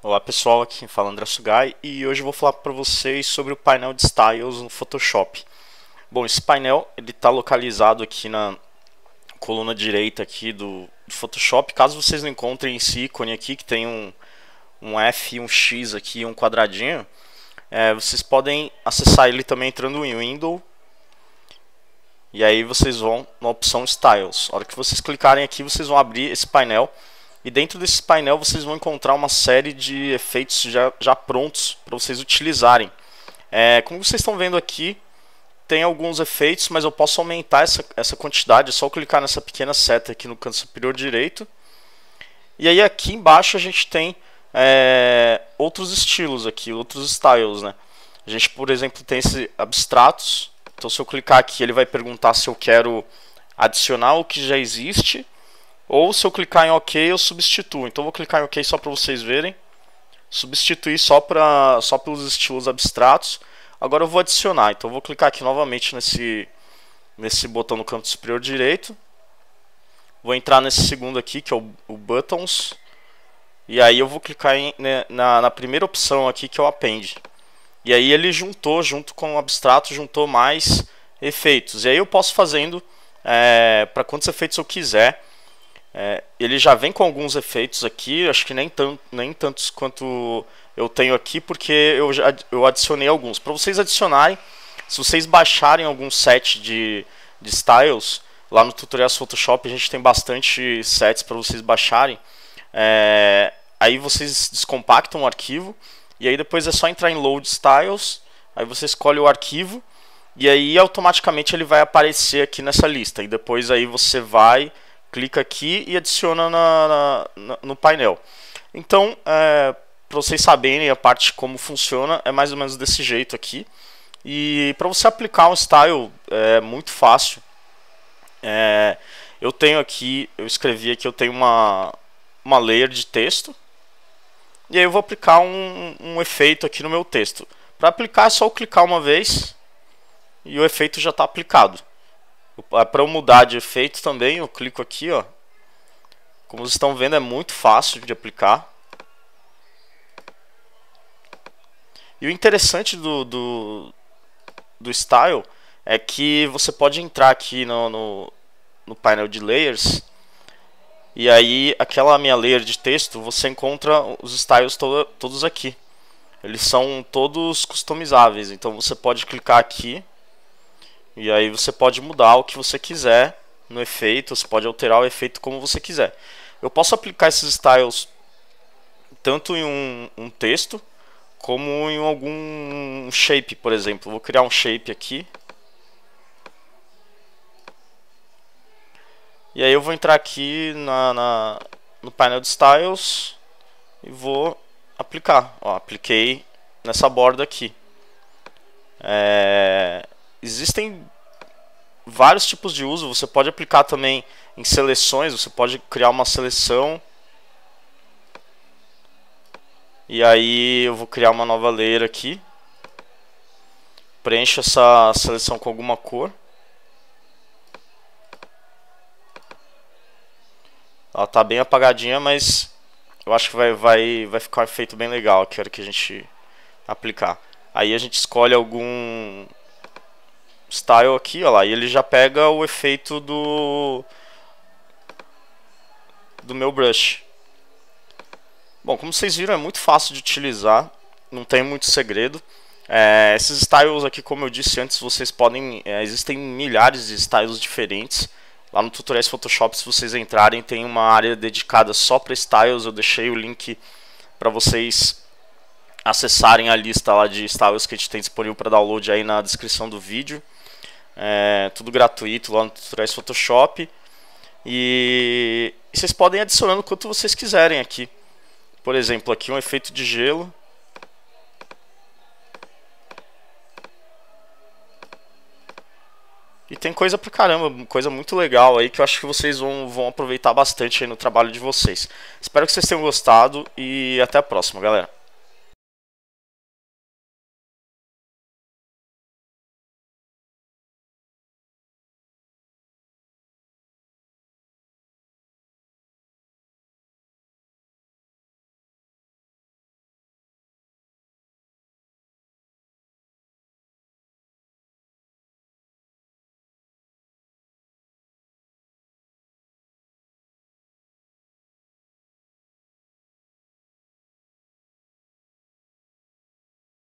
Olá pessoal, aqui fala é André Sugai e hoje eu vou falar para vocês sobre o painel de styles no Photoshop. Bom, esse painel ele está localizado aqui na coluna direita aqui do, do, Photoshop. Caso vocês não encontrem esse ícone aqui que tem um, um F, um X aqui, um quadradinho, é, vocês podem acessar ele também entrando em Window e aí vocês vão na opção Styles. A hora que vocês clicarem aqui, vocês vão abrir esse painel e dentro desse painel vocês vão encontrar uma série de efeitos já, já prontos para vocês utilizarem. É, como vocês estão vendo aqui, tem alguns efeitos, mas eu posso aumentar essa, essa quantidade, é só clicar nessa pequena seta aqui no canto superior direito. E aí aqui embaixo a gente tem é, outros estilos aqui, outros styles, né? A gente, por exemplo, tem esse abstratos. Então se eu clicar aqui, ele vai perguntar se eu quero adicionar o que já existe ou se eu clicar em OK, eu substituo. Então vou clicar em OK só para vocês verem. Substituir só, pra, só pelos estilos abstratos. Agora eu vou adicionar. Então vou clicar aqui novamente nesse, nesse botão no canto superior direito. Vou entrar nesse segundo aqui, que é o, o Buttons. E aí eu vou clicar em, né, na, na primeira opção aqui, que é o Append. E aí ele juntou, junto com o abstrato, juntou mais efeitos. E aí eu posso fazendo é, eh, para quantos efeitos eu quiser. É, ele já vem com alguns efeitos aqui, acho que nem, tan nem tantos quanto eu tenho aqui, porque eu, já, eu adicionei alguns. Para vocês adicionarem, se vocês baixarem algum set de, de styles, lá no Tutoriais Photoshop a gente tem bastante sets para vocês baixarem. É, aí vocês descompactam o arquivo, e aí depois é só entrar em Load Styles, aí você escolhe o arquivo, e aí automaticamente ele vai aparecer aqui nessa lista. E depois aí você vai clica aqui e adiciona na, na, no painel. Então, é, para vocês saberem a parte como funciona, é mais ou menos desse jeito aqui. E para você aplicar um style é muito fácil. É, eu tenho aqui, eu escrevi aqui, eu tenho uma, uma layer de texto. E aí eu vou aplicar um, um efeito aqui no meu texto. Para aplicar é só eu clicar uma vez e o efeito já está aplicado. Ah, Para eu mudar de efeito também, eu clico aqui, ó. Como vocês estão vendo, é muito fácil de aplicar. E o interessante do, do, do Style é que você pode entrar aqui no, no, no painel de Layers e aí, aquela minha layer de texto, você encontra os styles to todos aqui. Eles são todos customizáveis, então você pode clicar aqui e aí você pode mudar o que você quiser no efeito, você pode alterar o efeito como você quiser. Eu posso aplicar esses styles tanto em um, um texto como em algum shape, por exemplo. Vou criar um shape aqui. E aí eu vou entrar aqui na, na no painel de styles e vou aplicar. Ó, apliquei nessa borda aqui. É existem vários tipos de uso. Você pode aplicar também em seleções, você pode criar uma seleção. E aí eu vou criar uma nova layer aqui. Preencho essa seleção com alguma cor. Ela tá bem apagadinha, mas eu acho que vai, vai, vai ficar um efeito bem legal. Quero que a gente aplicar. Aí a gente escolhe algum style aqui, ó lá, e ele já pega o efeito do do meu brush. Bom, como vocês viram, é muito fácil de utilizar, não tem muito segredo. É, esses styles aqui, como eu disse antes, vocês podem... É, existem milhares de styles diferentes. Lá no Tutoriais Photoshop, se vocês entrarem, tem uma área dedicada só para styles. Eu deixei o link para vocês acessarem a lista lá de styles que a gente tem disponível para download aí na descrição do vídeo. É, tudo gratuito lá no Tutoriais Photoshop. E, e vocês podem adicionando quanto vocês quiserem aqui. Por exemplo, aqui um efeito de gelo. E tem coisa pra caramba, coisa muito legal aí que eu acho que vocês vão, vão aproveitar bastante aí no trabalho de vocês. Espero que vocês tenham gostado e até a próxima, galera.